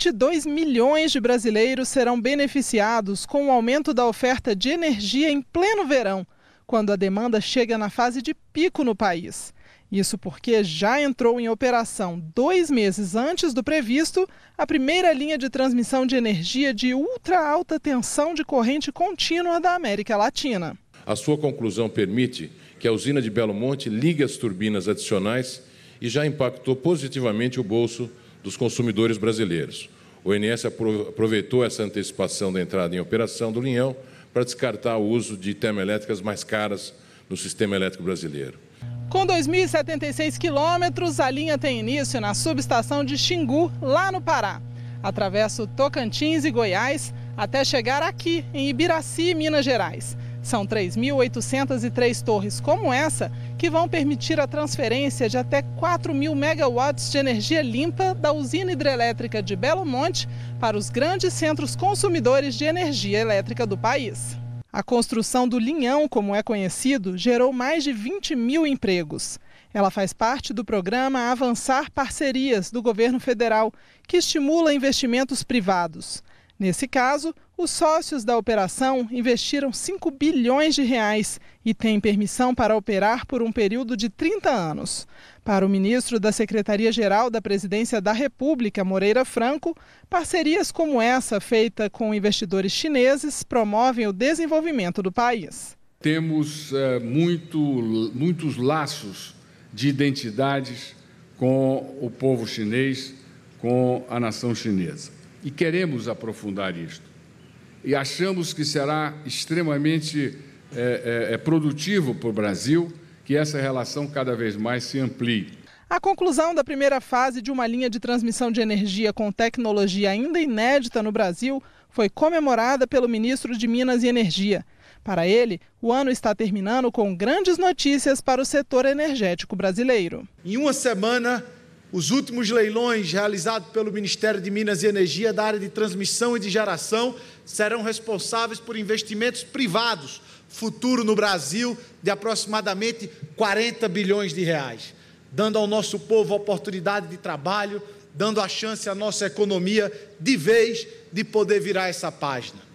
22 milhões de brasileiros serão beneficiados com o aumento da oferta de energia em pleno verão, quando a demanda chega na fase de pico no país. Isso porque já entrou em operação dois meses antes do previsto a primeira linha de transmissão de energia de ultra alta tensão de corrente contínua da América Latina. A sua conclusão permite que a usina de Belo Monte ligue as turbinas adicionais e já impactou positivamente o bolso dos consumidores brasileiros. O INS aproveitou essa antecipação da entrada em operação do linhão para descartar o uso de termoelétricas mais caras no sistema elétrico brasileiro. Com 2.076 quilômetros, a linha tem início na subestação de Xingu, lá no Pará. Atravessa o Tocantins e Goiás até chegar aqui, em Ibiraci, Minas Gerais. São 3.803 torres como essa que vão permitir a transferência de até 4.000 mil megawatts de energia limpa da usina hidrelétrica de Belo Monte para os grandes centros consumidores de energia elétrica do país. A construção do Linhão, como é conhecido, gerou mais de 20 mil empregos. Ela faz parte do programa Avançar Parcerias do governo federal, que estimula investimentos privados. Nesse caso, os sócios da operação investiram 5 bilhões de reais e têm permissão para operar por um período de 30 anos. Para o ministro da Secretaria-Geral da Presidência da República, Moreira Franco, parcerias como essa, feita com investidores chineses, promovem o desenvolvimento do país. Temos é, muito, muitos laços de identidades com o povo chinês, com a nação chinesa e queremos aprofundar isto. E achamos que será extremamente é, é, é, produtivo para o Brasil que essa relação cada vez mais se amplie. A conclusão da primeira fase de uma linha de transmissão de energia com tecnologia ainda inédita no Brasil foi comemorada pelo ministro de Minas e Energia. Para ele, o ano está terminando com grandes notícias para o setor energético brasileiro. Em uma semana, os últimos leilões realizados pelo Ministério de Minas e Energia da área de transmissão e de geração serão responsáveis por investimentos privados futuro no Brasil de aproximadamente 40 bilhões de reais, dando ao nosso povo oportunidade de trabalho, dando a chance à nossa economia de vez de poder virar essa página.